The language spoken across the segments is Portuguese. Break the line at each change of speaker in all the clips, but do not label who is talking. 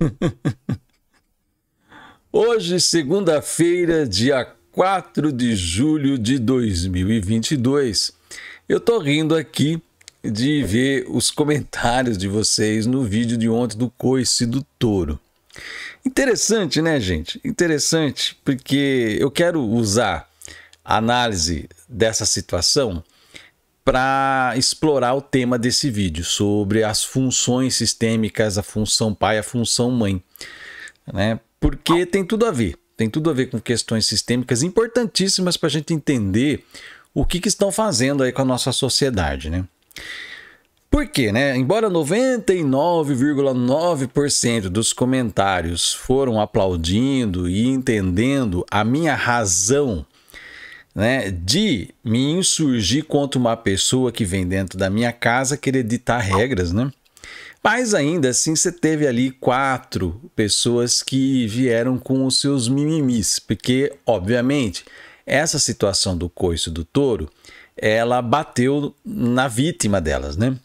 Hoje, segunda-feira, dia 4 de julho de 2022. Eu tô rindo aqui de ver os comentários de vocês no vídeo de ontem do coice do touro. Interessante, né, gente? Interessante, porque eu quero usar a análise dessa situação para explorar o tema desse vídeo sobre as funções sistêmicas, a função pai, a função mãe, né? Porque tem tudo a ver, tem tudo a ver com questões sistêmicas importantíssimas para a gente entender o que, que estão fazendo aí com a nossa sociedade, né? Porque, né? Embora 99,9% dos comentários foram aplaudindo e entendendo a minha razão né, de me insurgir contra uma pessoa que vem dentro da minha casa querer ditar regras, né? Mas ainda assim, você teve ali quatro pessoas que vieram com os seus mimimis, porque, obviamente, essa situação do coice do touro, ela bateu na vítima delas, né?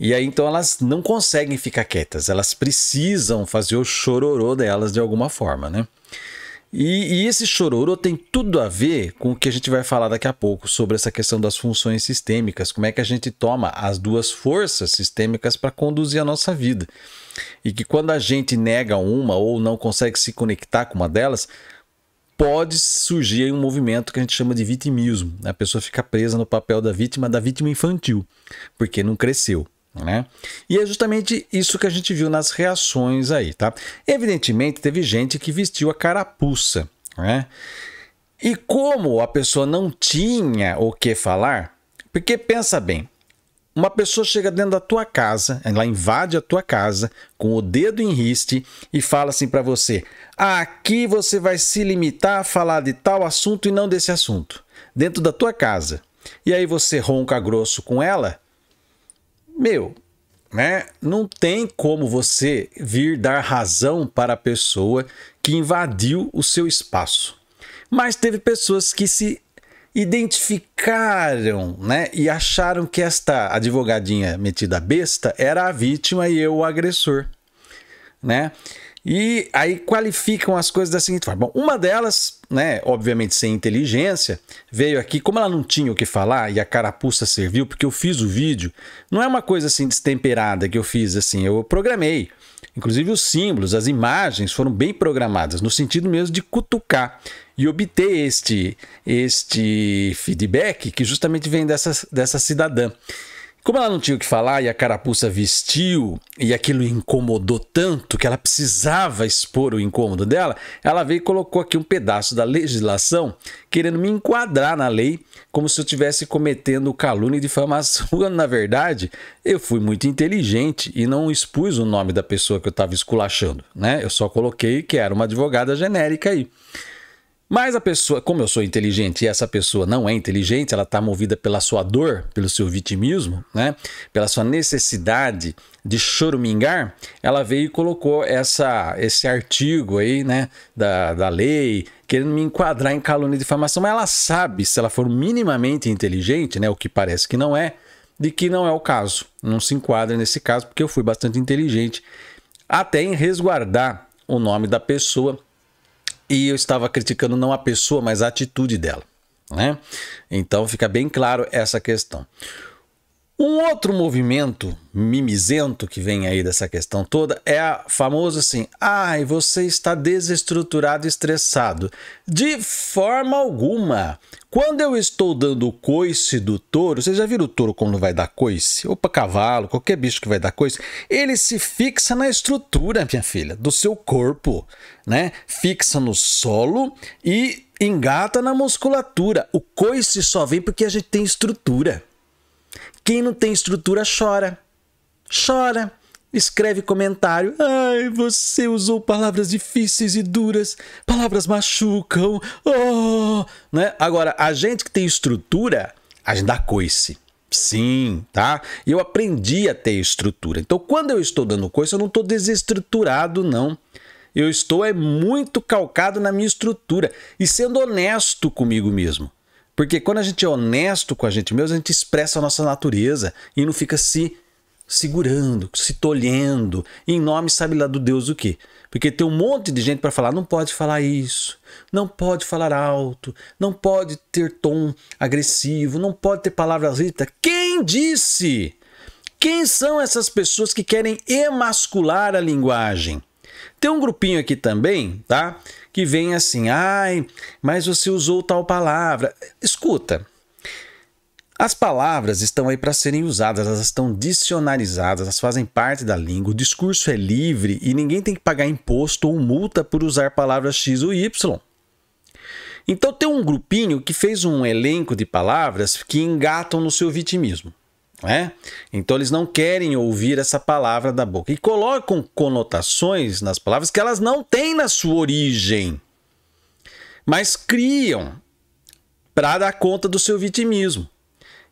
E aí então elas não conseguem ficar quietas, elas precisam fazer o chororô delas de alguma forma, né? E, e, esse chororô tem tudo a ver com o que a gente vai falar daqui a pouco sobre essa questão das funções sistêmicas, como é que a gente toma as duas forças sistêmicas para conduzir a nossa vida. E que quando a gente nega uma ou não consegue se conectar com uma delas, pode surgir um movimento que a gente chama de vitimismo. A pessoa fica presa no papel da vítima, da vítima infantil, porque não cresceu, né? E é justamente isso que a gente viu nas reações aí, tá? Evidentemente, teve gente que vestiu a carapuça, né? E como a pessoa não tinha o que falar, porque pensa bem, uma pessoa chega dentro da tua casa, ela invade a tua casa com o dedo em riste e fala assim para você: "Aqui você vai se limitar a falar de tal assunto e não desse assunto", dentro da tua casa. E aí você ronca grosso com ela, meu, né? Não tem como você vir dar razão para a pessoa que invadiu o seu espaço. Mas teve pessoas que se identificaram, né, e acharam que esta advogadinha metida besta era a vítima e eu o agressor, né? E aí qualificam as coisas da seguinte forma. Bom, uma delas, né, obviamente sem inteligência, veio aqui, como ela não tinha o que falar e a carapuça serviu, porque eu fiz o vídeo, não é uma coisa assim destemperada que eu fiz assim, eu programei. Inclusive os símbolos, as imagens foram bem programadas, no sentido mesmo de cutucar e obter este, este feedback que justamente vem dessa, dessa cidadã. Como ela não tinha o que falar e a carapuça vestiu e aquilo incomodou tanto que ela precisava expor o incômodo dela, ela veio e colocou aqui um pedaço da legislação querendo me enquadrar na lei como se eu estivesse cometendo calúnia e difamação. Na verdade, eu fui muito inteligente e não expus o nome da pessoa que eu estava esculachando, né? Eu só coloquei que era uma advogada genérica aí. Mas a pessoa, como eu sou inteligente e essa pessoa não é inteligente, ela está movida pela sua dor, pelo seu vitimismo, né? pela sua necessidade de choramingar, ela veio e colocou essa, esse artigo aí, né, da, da lei, querendo me enquadrar em calúnia e difamação, mas ela sabe, se ela for minimamente inteligente, né, o que parece que não é, de que não é o caso, não se enquadra nesse caso, porque eu fui bastante inteligente, até em resguardar o nome da pessoa e eu estava criticando não a pessoa, mas a atitude dela. Né? Então fica bem claro essa questão. Um outro movimento mimizento que vem aí dessa questão toda é a famosa assim: ai, ah, você está desestruturado, estressado. De forma alguma. Quando eu estou dando coice do touro, vocês já viram o touro quando vai dar coice? Ou para cavalo, qualquer bicho que vai dar coice, ele se fixa na estrutura, minha filha, do seu corpo, né? Fixa no solo e engata na musculatura. O coice só vem porque a gente tem estrutura. Quem não tem estrutura chora. Chora. Escreve comentário. Ai, você usou palavras difíceis e duras. Palavras machucam. Oh! Né? Agora, a gente que tem estrutura, a gente dá coice. Sim, tá? Eu aprendi a ter estrutura. Então, quando eu estou dando coisa, eu não estou desestruturado, não. Eu estou é muito calcado na minha estrutura e sendo honesto comigo mesmo. Porque quando a gente é honesto com a gente mesmo, a gente expressa a nossa natureza e não fica se segurando, se tolhendo, em nome sabe lá do Deus o quê? Porque tem um monte de gente para falar, não pode falar isso, não pode falar alto, não pode ter tom agressivo, não pode ter palavras rígidas. Quem disse? Quem são essas pessoas que querem emascular a linguagem? Tem um grupinho aqui também, tá? Que vem assim, ai, mas você usou tal palavra. Escuta, as palavras estão aí para serem usadas, elas estão dicionarizadas, elas fazem parte da língua, o discurso é livre e ninguém tem que pagar imposto ou multa por usar palavras X ou Y. Então tem um grupinho que fez um elenco de palavras que engatam no seu vitimismo. É? Então eles não querem ouvir essa palavra da boca e colocam conotações nas palavras que elas não têm na sua origem, mas criam para dar conta do seu vitimismo.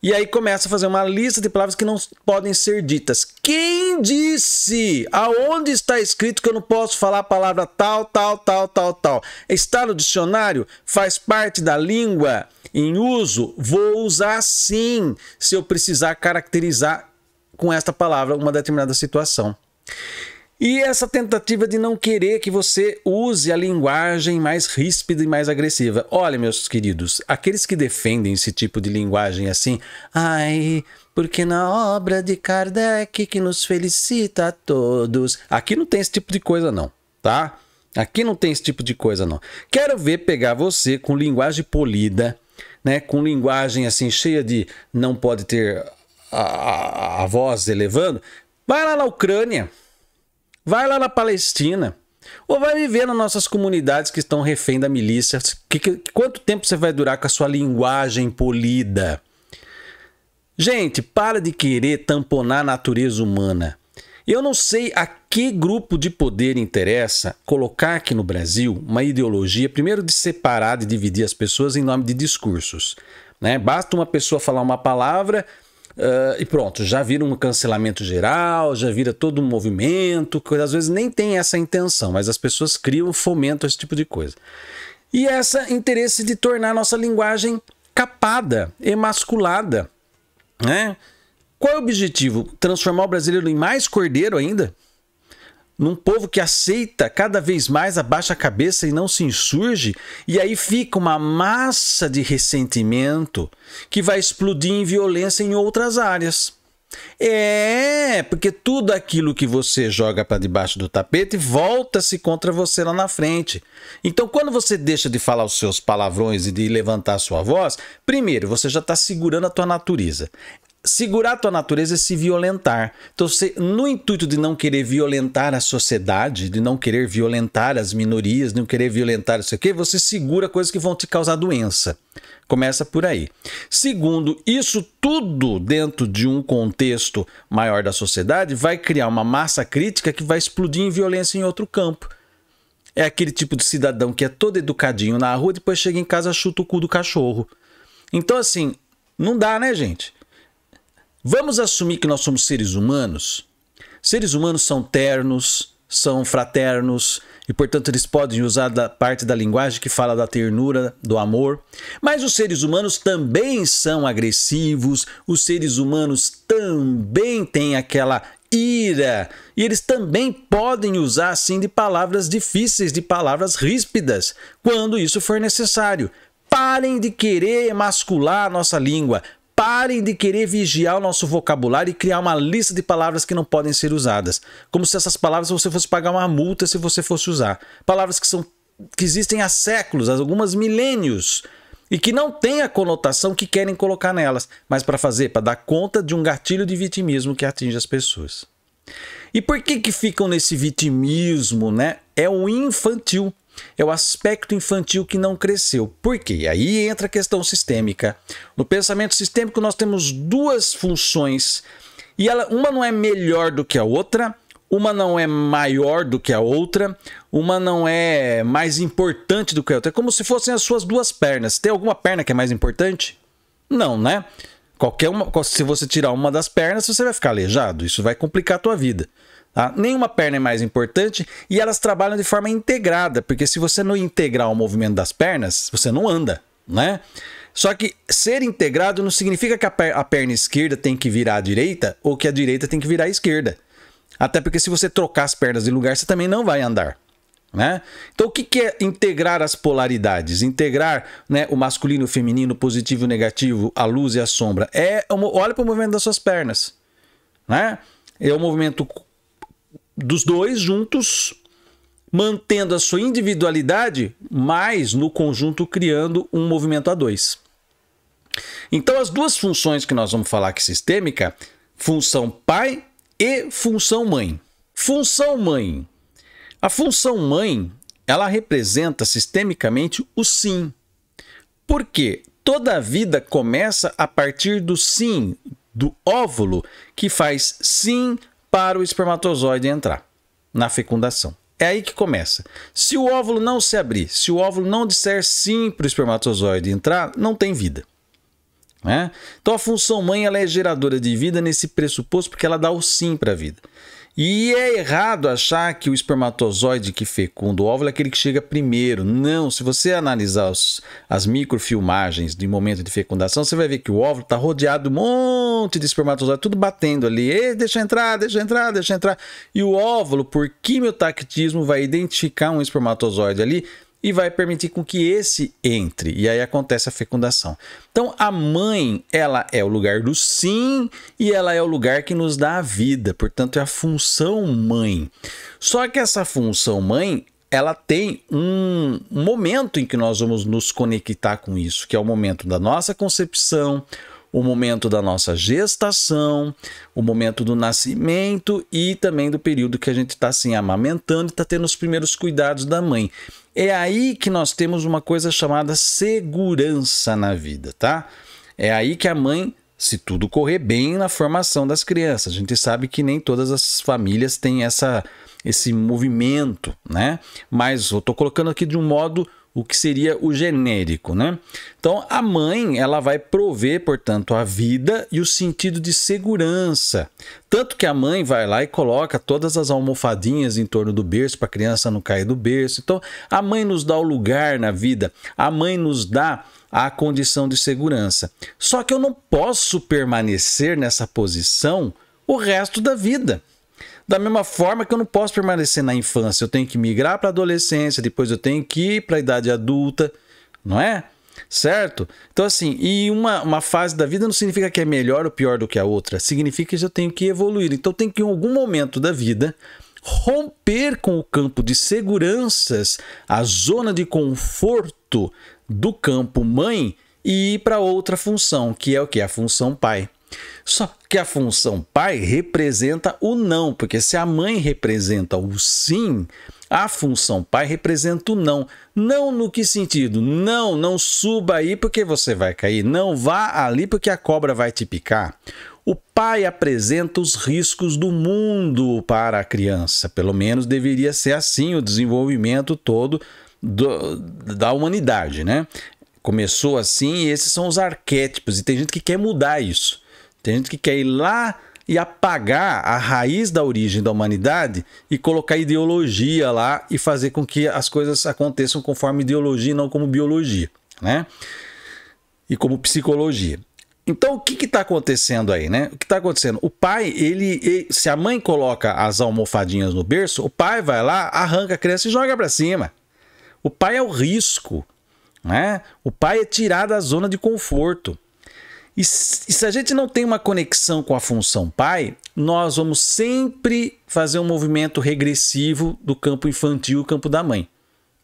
E aí começa a fazer uma lista de palavras que não podem ser ditas. Quem disse? Aonde está escrito que eu não posso falar a palavra tal, tal, tal, tal, tal? Está no dicionário? Faz parte da língua? em uso, vou usar sim, se eu precisar caracterizar com esta palavra uma determinada situação. E essa tentativa de não querer que você use a linguagem mais ríspida e mais agressiva. Olha, meus queridos, aqueles que defendem esse tipo de linguagem assim, ai, porque na obra de Kardec que nos felicita a todos. Aqui não tem esse tipo de coisa, não, tá? Aqui não tem esse tipo de coisa, não. Quero ver pegar você com linguagem polida né, com linguagem assim cheia de não pode ter a, a, a voz elevando, vai lá na Ucrânia, vai lá na Palestina, ou vai viver nas nossas comunidades que estão refém da milícia. Que, que, quanto tempo você vai durar com a sua linguagem polida? Gente, para de querer tamponar a natureza humana. Eu não sei a que grupo de poder interessa colocar aqui no Brasil uma ideologia, primeiro de separar e dividir as pessoas em nome de discursos? Né? Basta uma pessoa falar uma palavra uh, e pronto, já vira um cancelamento geral, já vira todo um movimento, que às vezes nem tem essa intenção, mas as pessoas criam, fomentam esse tipo de coisa. E esse interesse de tornar a nossa linguagem capada, emasculada. Né? Qual é o objetivo? Transformar o brasileiro em mais cordeiro ainda? num povo que aceita cada vez mais, abaixa a cabeça e não se insurge, e aí fica uma massa de ressentimento que vai explodir em violência em outras áreas. É, porque tudo aquilo que você joga para debaixo do tapete volta-se contra você lá na frente. Então, quando você deixa de falar os seus palavrões e de levantar a sua voz, primeiro, você já está segurando a tua natureza segurar a tua natureza é se violentar. Então, você, no intuito de não querer violentar a sociedade, de não querer violentar as minorias, de não querer violentar isso aqui, você segura coisas que vão te causar doença. Começa por aí. Segundo, isso tudo dentro de um contexto maior da sociedade vai criar uma massa crítica que vai explodir em violência em outro campo. É aquele tipo de cidadão que é todo educadinho na rua, depois chega em casa chuta o cu do cachorro. Então, assim, não dá, né, gente? Vamos assumir que nós somos seres humanos? Seres humanos são ternos, são fraternos e, portanto, eles podem usar da parte da linguagem que fala da ternura, do amor. Mas os seres humanos também são agressivos, os seres humanos também têm aquela ira e eles também podem usar assim de palavras difíceis, de palavras ríspidas, quando isso for necessário. Parem de querer emascular a nossa língua, Parem de querer vigiar o nosso vocabulário e criar uma lista de palavras que não podem ser usadas. Como se essas palavras você fosse pagar uma multa se você fosse usar. Palavras que, são, que existem há séculos, há algumas milênios, e que não têm a conotação que querem colocar nelas, mas para fazer, para dar conta de um gatilho de vitimismo que atinge as pessoas. E por que que ficam nesse vitimismo, né? É o infantil é o aspecto infantil que não cresceu. Por quê? Aí entra a questão sistêmica. No pensamento sistêmico, nós temos duas funções e ela, uma não é melhor do que a outra, uma não é maior do que a outra, uma não é mais importante do que a outra. É como se fossem as suas duas pernas. Tem alguma perna que é mais importante? Não, né? Qualquer uma, se você tirar uma das pernas, você vai ficar aleijado. Isso vai complicar a tua vida. Tá? Nenhuma perna é mais importante e elas trabalham de forma integrada, porque se você não integrar o movimento das pernas, você não anda, né? Só que ser integrado não significa que a, per a perna esquerda tem que virar à direita ou que a direita tem que virar à esquerda. Até porque se você trocar as pernas de lugar, você também não vai andar. Né? Então, o que, que é integrar as polaridades? Integrar né, o masculino, o feminino, o positivo e o negativo, a luz e a sombra. É, olha para o movimento das suas pernas. Né? É o movimento dos dois juntos, mantendo a sua individualidade, mas no conjunto criando um movimento a dois. Então, as duas funções que nós vamos falar aqui sistêmica, função pai e função mãe. Função mãe. A função mãe, ela representa sistemicamente o sim. Porque toda a vida começa a partir do sim, do óvulo, que faz sim, para o espermatozoide entrar na fecundação. É aí que começa. Se o óvulo não se abrir, se o óvulo não disser sim para o espermatozoide entrar, não tem vida. Né? Então a função mãe ela é geradora de vida nesse pressuposto porque ela dá o sim para a vida. E é errado achar que o espermatozoide que fecunda o óvulo é aquele que chega primeiro. Não, se você analisar os, as microfilmagens de momento de fecundação, você vai ver que o óvulo está rodeado de um monte de espermatozoide, tudo batendo ali. Ei, deixa entrar, deixa entrar, deixa entrar. E o óvulo, por quimiotactismo, vai identificar um espermatozoide ali e vai permitir com que esse entre. E aí acontece a fecundação. Então a mãe, ela é o lugar do sim e ela é o lugar que nos dá a vida. Portanto, é a função mãe. Só que essa função mãe, ela tem um momento em que nós vamos nos conectar com isso, que é o momento da nossa concepção, o momento da nossa gestação, o momento do nascimento e também do período que a gente está assim amamentando e está tendo os primeiros cuidados da mãe. É aí que nós temos uma coisa chamada segurança na vida, tá? É aí que a mãe, se tudo correr bem na formação das crianças, a gente sabe que nem todas as famílias têm essa, esse movimento, né? Mas eu tô colocando aqui de um modo o que seria o genérico, né? Então, a mãe, ela vai prover, portanto, a vida e o sentido de segurança. Tanto que a mãe vai lá e coloca todas as almofadinhas em torno do berço para a criança não cair do berço. Então, a mãe nos dá o lugar na vida, a mãe nos dá a condição de segurança. Só que eu não posso permanecer nessa posição o resto da vida. Da mesma forma que eu não posso permanecer na infância, eu tenho que migrar para a adolescência, depois eu tenho que ir para a idade adulta, não é? Certo? Então, assim, e uma, uma fase da vida não significa que é melhor ou pior do que a outra, significa que eu tenho que evoluir. Então, tenho que, em algum momento da vida, romper com o campo de seguranças, a zona de conforto do campo mãe e ir para outra função, que é o que? A função pai. Só que a função pai representa o não, porque se a mãe representa o sim, a função pai representa o não. Não no que sentido? Não, não suba aí porque você vai cair. Não vá ali porque a cobra vai te picar. O pai apresenta os riscos do mundo para a criança. Pelo menos deveria ser assim o desenvolvimento todo do, da humanidade, né? Começou assim e esses são os arquétipos. E tem gente que quer mudar isso. Tem gente que quer ir lá e apagar a raiz da origem da humanidade e colocar ideologia lá e fazer com que as coisas aconteçam conforme ideologia e não como biologia, né? E como psicologia. Então o que está acontecendo aí, né? O que está acontecendo? O pai, ele, ele, se a mãe coloca as almofadinhas no berço, o pai vai lá, arranca a criança e joga para cima. O pai é o risco, né? O pai é tirar da zona de conforto. E se a gente não tem uma conexão com a função pai, nós vamos sempre fazer um movimento regressivo do campo infantil e campo da mãe.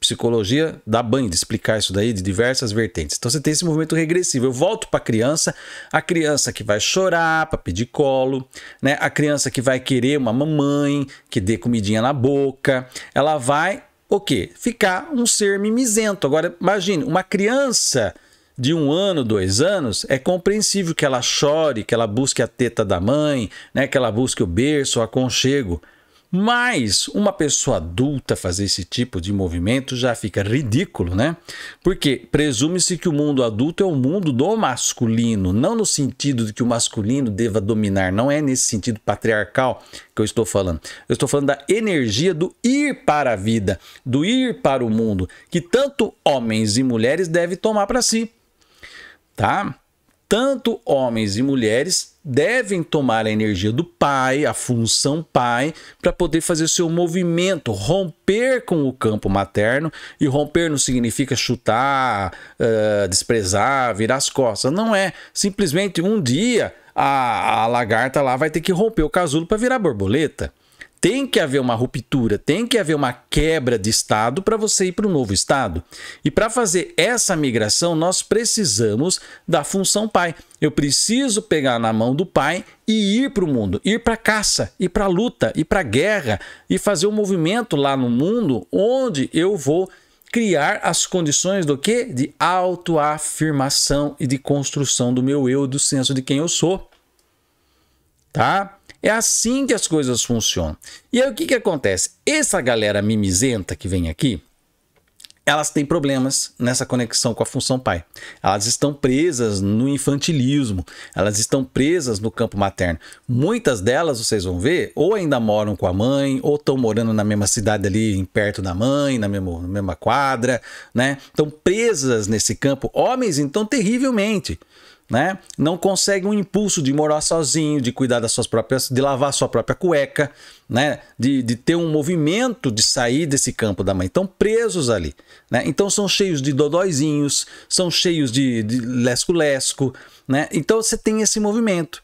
Psicologia dá banho de explicar isso daí de diversas vertentes. Então você tem esse movimento regressivo. Eu volto para a criança, a criança que vai chorar para pedir colo, né? a criança que vai querer uma mamãe, que dê comidinha na boca. Ela vai o quê? Ficar um ser mimizento. Agora, imagine, uma criança de um ano, dois anos, é compreensível que ela chore, que ela busque a teta da mãe, né, que ela busque o berço, o aconchego. Mas uma pessoa adulta fazer esse tipo de movimento já fica ridículo, né? Porque presume-se que o mundo adulto é o mundo do masculino, não no sentido de que o masculino deva dominar, não é nesse sentido patriarcal que eu estou falando. Eu estou falando da energia do ir para a vida, do ir para o mundo, que tanto homens e mulheres devem tomar para si tá? Tanto homens e mulheres devem tomar a energia do pai, a função pai, para poder fazer o seu movimento, romper com o campo materno. E romper não significa chutar, uh, desprezar, virar as costas. Não é. Simplesmente um dia a, a lagarta lá vai ter que romper o casulo para virar borboleta. Tem que haver uma ruptura, tem que haver uma quebra de Estado para você ir para o novo Estado. E para fazer essa migração, nós precisamos da função pai. Eu preciso pegar na mão do pai e ir para o mundo, ir para a caça, ir para a luta, ir para a guerra e fazer um movimento lá no mundo onde eu vou criar as condições do quê? De autoafirmação e de construção do meu eu, do senso de quem eu sou. Tá? É assim que as coisas funcionam. E aí o que, que acontece? Essa galera mimizenta que vem aqui, elas têm problemas nessa conexão com a função pai. Elas estão presas no infantilismo, elas estão presas no campo materno. Muitas delas, vocês vão ver, ou ainda moram com a mãe, ou estão morando na mesma cidade ali, perto da mãe, na mesma, na mesma quadra, né? Estão presas nesse campo. Homens, então, terrivelmente né? Não consegue um impulso de morar sozinho, de cuidar das suas próprias, de lavar sua própria cueca, né? De, de ter um movimento de sair desse campo da mãe. Estão presos ali, né? Então são cheios de dodóizinhos, são cheios de lesco-lesco, né? Então você tem esse movimento.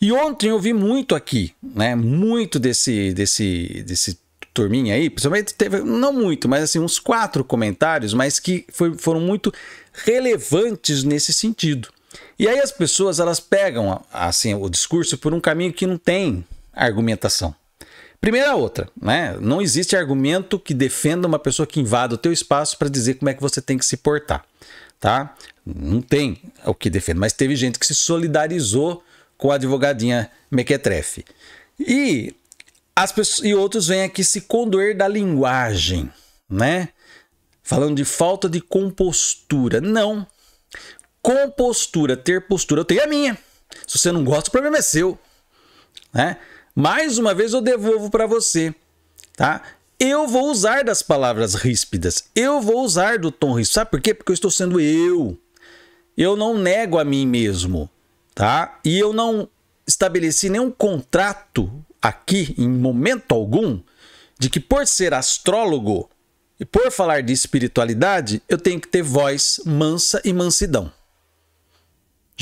E ontem eu vi muito aqui, né? Muito desse, desse, desse turminha aí, principalmente teve, não muito, mas assim, uns quatro comentários, mas que foi, foram muito relevantes nesse sentido. E aí as pessoas elas pegam assim o discurso por um caminho que não tem argumentação. Primeira é outra, né? Não existe argumento que defenda uma pessoa que invada o teu espaço para dizer como é que você tem que se portar, tá? Não tem o que defender, mas teve gente que se solidarizou com a advogadinha Mequetrefe. E as pessoas, e outros vêm aqui se condoer da linguagem, né? Falando de falta de compostura. Não, com postura, ter postura. Eu tenho a minha. Se você não gosta, o problema é seu. Né? Mais uma vez eu devolvo para você, tá? Eu vou usar das palavras ríspidas. Eu vou usar do tom ríspido. Sabe por quê? Porque eu estou sendo eu. Eu não nego a mim mesmo, tá? E eu não estabeleci nenhum contrato aqui em momento algum de que por ser astrólogo e por falar de espiritualidade, eu tenho que ter voz mansa e mansidão.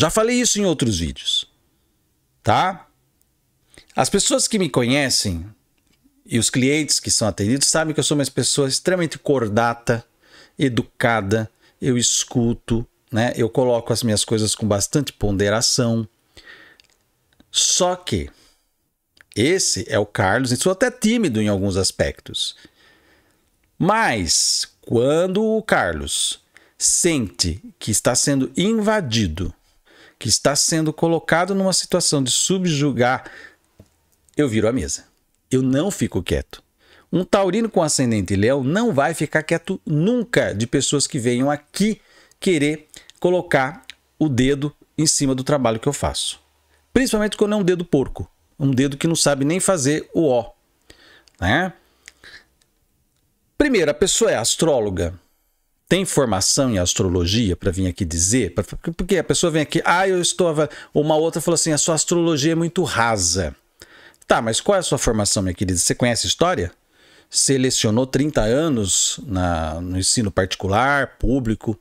Já falei isso em outros vídeos, tá? As pessoas que me conhecem e os clientes que são atendidos sabem que eu sou uma pessoa extremamente cordata, educada, eu escuto, né? Eu coloco as minhas coisas com bastante ponderação. Só que esse é o Carlos, e sou até tímido em alguns aspectos. Mas quando o Carlos sente que está sendo invadido que está sendo colocado numa situação de subjugar, eu viro a mesa. Eu não fico quieto. Um taurino com ascendente leão não vai ficar quieto nunca de pessoas que venham aqui querer colocar o dedo em cima do trabalho que eu faço. Principalmente quando é um dedo porco, um dedo que não sabe nem fazer o ó, né? Primeiro, a pessoa é astróloga, tem formação em astrologia para vir aqui dizer? Porque a pessoa vem aqui, ah, eu estou. Uma outra falou assim: a sua astrologia é muito rasa. Tá, mas qual é a sua formação, minha querida? Você conhece história? Selecionou 30 anos na, no ensino particular, público,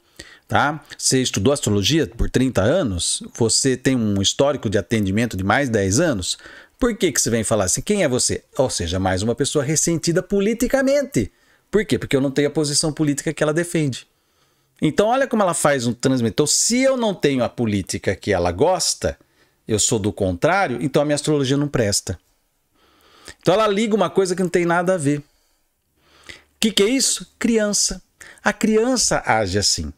tá? Você estudou astrologia por 30 anos? Você tem um histórico de atendimento de mais 10 anos? Por que, que você vem falar assim? Quem é você? Ou seja, mais uma pessoa ressentida politicamente. Por quê? Porque eu não tenho a posição política que ela defende. Então, olha como ela faz um transmissão. se eu não tenho a política que ela gosta, eu sou do contrário, então a minha astrologia não presta. Então, ela liga uma coisa que não tem nada a ver. O que, que é isso? Criança. A criança age assim.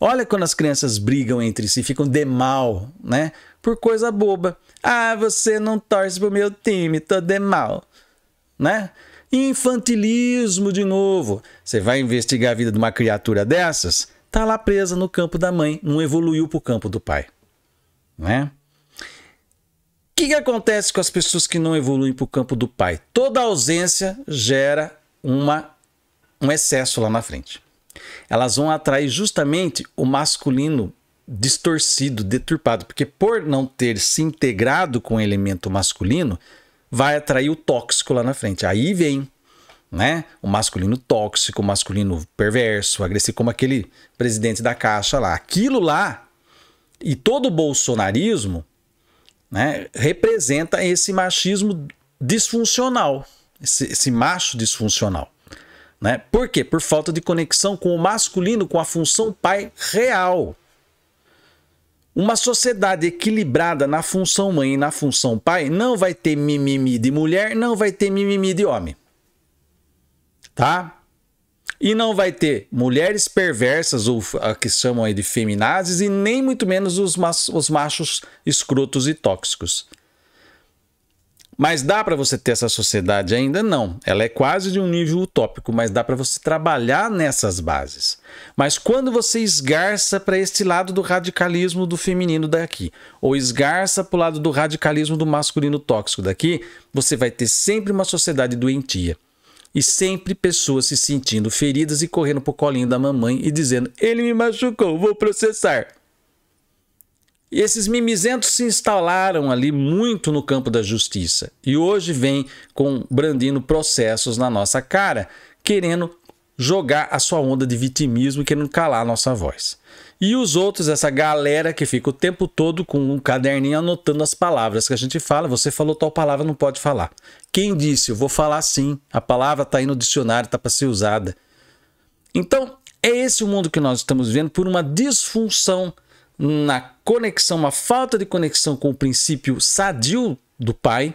Olha quando as crianças brigam entre si, ficam de mal, né? Por coisa boba. Ah, você não torce pro meu time, tô de mal, né? Infantilismo de novo. Você vai investigar a vida de uma criatura dessas? Tá lá presa no campo da mãe, não evoluiu para o campo do pai. Né? O que, que acontece com as pessoas que não evoluem para o campo do pai? Toda ausência gera uma, um excesso lá na frente. Elas vão atrair justamente o masculino distorcido, deturpado, porque por não ter se integrado com o elemento masculino, vai atrair o tóxico lá na frente. Aí vem, né? O masculino tóxico, o masculino perverso, agressivo, como aquele presidente da Caixa lá. Aquilo lá e todo o bolsonarismo, né, representa esse machismo disfuncional, esse, esse macho disfuncional. Né? Por quê? Por falta de conexão com o masculino, com a função pai real. Uma sociedade equilibrada na função mãe e na função pai não vai ter mimimi de mulher, não vai ter mimimi de homem. Tá? E não vai ter mulheres perversas, ou a que chamam aí de feminazes, e nem muito menos os, machos escrotos e tóxicos. Mas dá para você ter essa sociedade ainda? Não. Ela é quase de um nível utópico, mas dá para você trabalhar nessas bases. Mas quando você esgarça para este lado do radicalismo do feminino daqui, ou esgarça para o lado do radicalismo do masculino tóxico daqui, você vai ter sempre uma sociedade doentia. E sempre pessoas se sentindo feridas e correndo pro colinho da mamãe e dizendo: Ele me machucou, vou processar. E esses mimizentos se instalaram ali muito no campo da justiça e hoje vem com brandindo processos na nossa cara, querendo jogar a sua onda de vitimismo, querendo calar a nossa voz. E os outros, essa galera que fica o tempo todo com um caderninho anotando as palavras que a gente fala, você falou tal palavra, não pode falar. Quem disse? Eu vou falar sim. A palavra está aí no dicionário, está para ser usada. Então, é esse o mundo que nós estamos vivendo por uma disfunção na conexão, uma falta de conexão com o princípio sadio do pai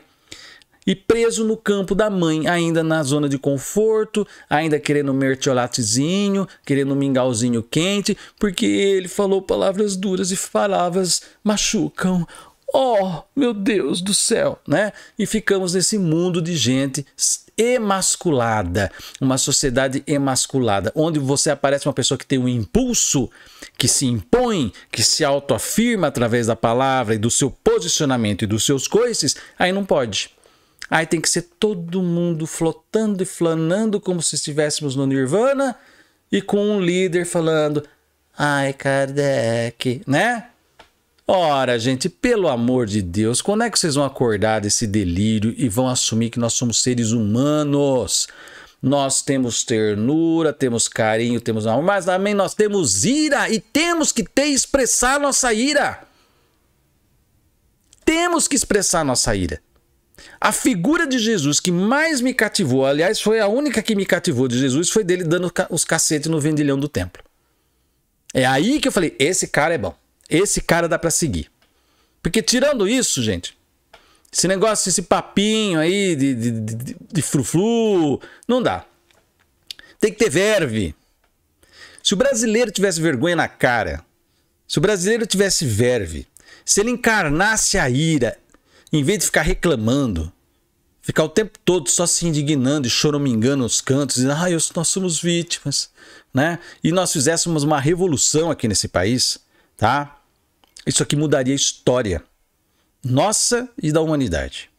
e preso no campo da mãe, ainda na zona de conforto, ainda querendo um mertiolatezinho, querendo um mingauzinho quente, porque ele falou palavras duras e palavras machucam. Oh, meu Deus do céu, né? E ficamos nesse mundo de gente emasculada, uma sociedade emasculada, onde você aparece uma pessoa que tem um impulso, que se impõe, que se autoafirma através da palavra e do seu posicionamento e dos seus coices, aí não pode. Aí tem que ser todo mundo flotando e flanando como se estivéssemos no Nirvana e com um líder falando: "Ai, Kardec", né? Ora, gente, pelo amor de Deus, quando é que vocês vão acordar desse delírio e vão assumir que nós somos seres humanos? Nós temos ternura, temos carinho, temos amor, mas também nós temos ira e temos que ter expressar nossa ira. Temos que expressar nossa ira. A figura de Jesus que mais me cativou, aliás, foi a única que me cativou de Jesus, foi dele dando os cacetes no vendilhão do templo. É aí que eu falei: esse cara é bom. Esse cara dá para seguir. Porque tirando isso, gente, esse negócio, esse papinho aí de, de, de, de fruflu, não dá. Tem que ter verve. Se o brasileiro tivesse vergonha na cara, se o brasileiro tivesse verve, se ele encarnasse a ira, em vez de ficar reclamando, ficar o tempo todo só se indignando e choramingando nos cantos, dizendo, ah, eu, nós somos vítimas, né? E nós fizéssemos uma revolução aqui nesse país, tá? Isso aqui mudaria a história nossa e da humanidade.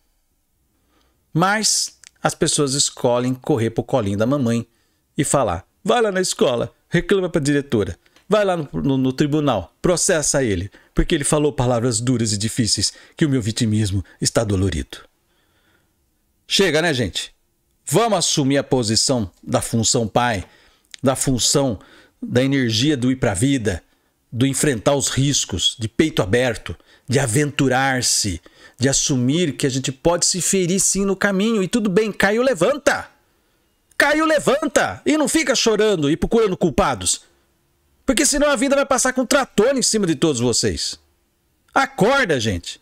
Mas as pessoas escolhem correr pro colinho da mamãe e falar: vai lá na escola, reclama pra diretora, vai lá no, no, no tribunal, processa ele, porque ele falou palavras duras e difíceis que o meu vitimismo está dolorido. Chega, né, gente? Vamos assumir a posição da função pai, da função da energia do ir para a vida, do enfrentar os riscos, de peito aberto, de aventurar-se, de assumir que a gente pode se ferir sim no caminho. E tudo bem, caiu levanta! caiu levanta! E não fica chorando e procurando culpados. Porque senão a vida vai passar com um trator em cima de todos vocês. Acorda, gente!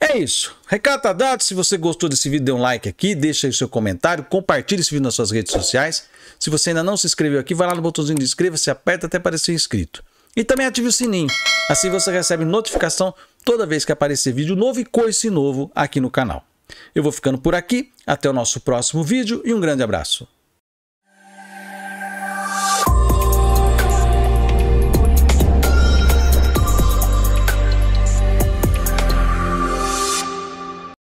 É isso. Recado tá dado. Se você gostou desse vídeo, dê um like aqui, deixa aí o seu comentário, compartilhe esse vídeo nas suas redes sociais. Se você ainda não se inscreveu aqui, vai lá no botãozinho de inscreva-se, aperta até aparecer inscrito. E também ative o sininho, assim você recebe notificação toda vez que aparecer vídeo novo e coice novo aqui no canal. Eu vou ficando por aqui, até o nosso próximo vídeo e um grande abraço.